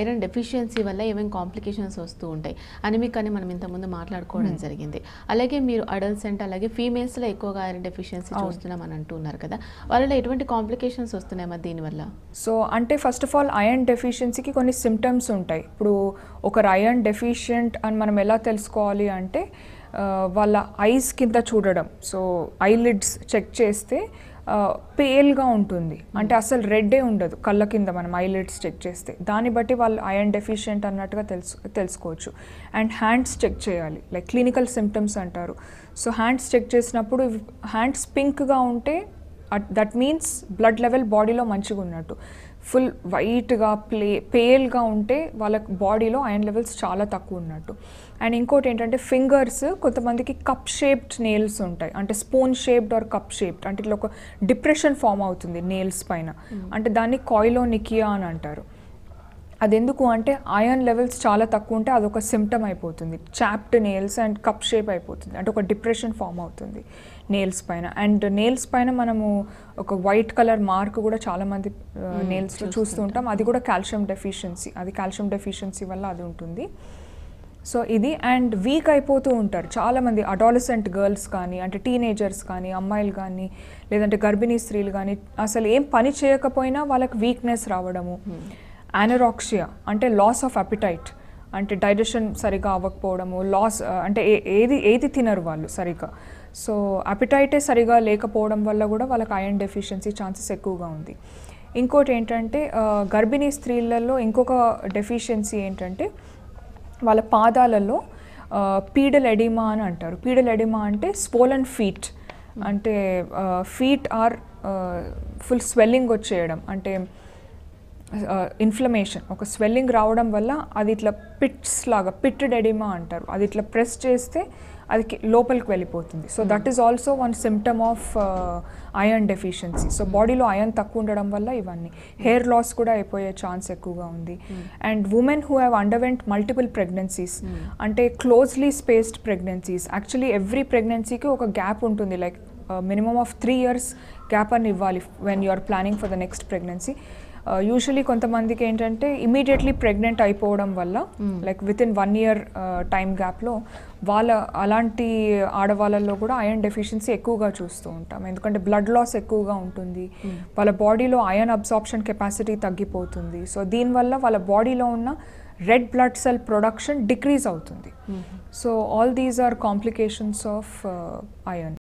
Iron deficiency వల్ల ఏమేమి complications వస్తూ ఉంటాయి అనిమిక్ అని మనం ఇంతకుముందు మాట్లాడుకోవడం జరిగింది అలాగే మీరు అడల్ట్స్ అంటే అలాగే ఫీమేల్స్లో ఎక్కువగా ఐరన్ డెఫిషియన్సీ అని అంటున్నారు కదా వాళ్ళలో ఎటువంటి కాంప్లికేషన్స్ వస్తున్నాయి మరి దీనివల్ల సో అంటే ఫస్ట్ ఆఫ్ ఆల్ ఐరన్ డెఫిషియన్సీకి కొన్ని సిమ్టమ్స్ ఉంటాయి ఇప్పుడు ఒకరు ఐరన్ డెఫిషియంట్ అని మనం ఎలా తెలుసుకోవాలి అంటే వాళ్ళ ఐస్ కింద చూడడం సో ఐలిడ్స్ చెక్ చేస్తే పేల్గా ఉంటుంది అంటే అసలు రెడ్డే ఉండదు కళ్ళ కింద మనం ఐలెట్స్ చెక్ చేస్తే దాన్ని బట్టి వాళ్ళు ఐఎన్ డెఫిషియెంట్ అన్నట్టుగా తెలుసు తెలుసుకోవచ్చు అండ్ హ్యాండ్స్ చెక్ చేయాలి లైక్ క్లినికల్ సిమ్టమ్స్ అంటారు సో హ్యాండ్స్ చెక్ చేసినప్పుడు హ్యాండ్స్ పింక్గా ఉంటే దట్ మీన్స్ బ్లడ్ లెవెల్ బాడీలో మంచిగా ఉన్నట్టు ఫుల్ వైట్గా ప్లే పేల్గా ఉంటే వాళ్ళ బాడీలో ఐరన్ లెవెల్స్ చాలా తక్కువ ఉన్నట్టు అండ్ ఇంకోటి ఏంటంటే ఫింగర్స్ కొంతమందికి కప్ షేప్డ్ నేల్స్ ఉంటాయి అంటే spoon shaped or cup shaped అంటే ఇట్లా ఒక డిప్రెషన్ ఫామ్ అవుతుంది నేల్స్ పైన hmm. అంటే దాన్ని కాయిలోనికియా అని అంటారు అదెందుకు అంటే ఐరన్ లెవెల్స్ చాలా తక్కువ ఉంటే అదొక సిమ్టమ్ అయిపోతుంది chapped nails and cup shape అయిపోతుంది అంటే ఒక డిప్రెషన్ ఫామ్ అవుతుంది నేల్స్ పైన అండ్ నేల్స్ పైన మనము ఒక వైట్ కలర్ మార్క్ కూడా చాలామంది నేల్స్లో uh, hmm, చూస్తూ ఉంటాం అది కూడా కాల్షియం డెఫిషియన్సీ అది కాల్షియం డెఫిషియన్సీ వల్ల అది ఉంటుంది సో ఇది అండ్ వీక్ అయిపోతూ ఉంటారు చాలామంది అడాలసెంట్ గర్ల్స్ కానీ అంటే టీనేజర్స్ కానీ అమ్మాయిలు కానీ లేదంటే గర్భిణీ స్త్రీలు కానీ అసలు ఏం పని చేయకపోయినా వాళ్ళకి వీక్నెస్ రావడము hmm. యానరాక్సియా అంటే లాస్ ఆఫ్ అపిటైట్ అంటే డైజెషన్ సరిగా అవ్వకపోవడము లాస్ uh, అంటే ఏది ఏది తినరు వాళ్ళు సరిగా సో అపిటైటే సరిగా లేకపోవడం వల్ల కూడా వాళ్ళకి ఐరన్ డెఫిషియన్సీ ఛాన్సెస్ ఎక్కువగా ఉంది ఇంకోటి ఏంటంటే uh, గర్భిణీ స్త్రీలలో ఇంకొక డెఫిషియన్సీ ఏంటంటే వాళ్ళ పాదాలలో uh, పీడల్ ఎడిమా అని అంటారు పీడల్ ఎడిమా అంటే స్పోలన్ ఫీట్ అంటే ఫీట్ ఆర్ ఫుల్ స్వెల్లింగ్ వచ్చేయడం అంటే ఇన్ఫ్లమేషన్ ఒక స్వెల్లింగ్ రావడం వల్ల అది ఇట్లా పిట్స్ లాగా పిట్టెడ్ ఎడిమా అంటారు అది ఇట్లా ప్రెస్ చేస్తే అది లోపలికి వెళ్ళిపోతుంది so that is also one symptom of iron deficiency so బాడీలో ఐరన్ తక్కువ ఉండడం వల్ల ఇవన్నీ హెయిర్ లాస్ కూడా అయిపోయే ఛాన్స్ ఎక్కువగా ఉంది and women who have undergone multiple pregnancies అంటే closely spaced pregnancies actually every ప్రెగ్నెన్సీకి ఒక గ్యాప్ ఉంటుంది like minimum of three years gap అని ఇవ్వాలి when you are planning for the next pregnancy usually కొంతమందికి ఏంటంటే ఇమీడియట్లీ ప్రెగ్నెంట్ అయిపోవడం వల్ల like within one year time గ్యాప్లో వాళ్ళ అలాంటి ఆడవాళ్ళల్లో కూడా అయన్ డెఫిషియన్సీ ఎక్కువగా చూస్తూ ఉంటాం ఎందుకంటే బ్లడ్ లాస్ ఎక్కువగా ఉంటుంది hmm. వాళ్ళ బాడీలో అయన్ అబ్సార్ప్షన్ కెపాసిటీ తగ్గిపోతుంది సో దీనివల్ల వాళ్ళ బాడీలో ఉన్న red blood cell production decrease అవుతుంది so all these are complications of iron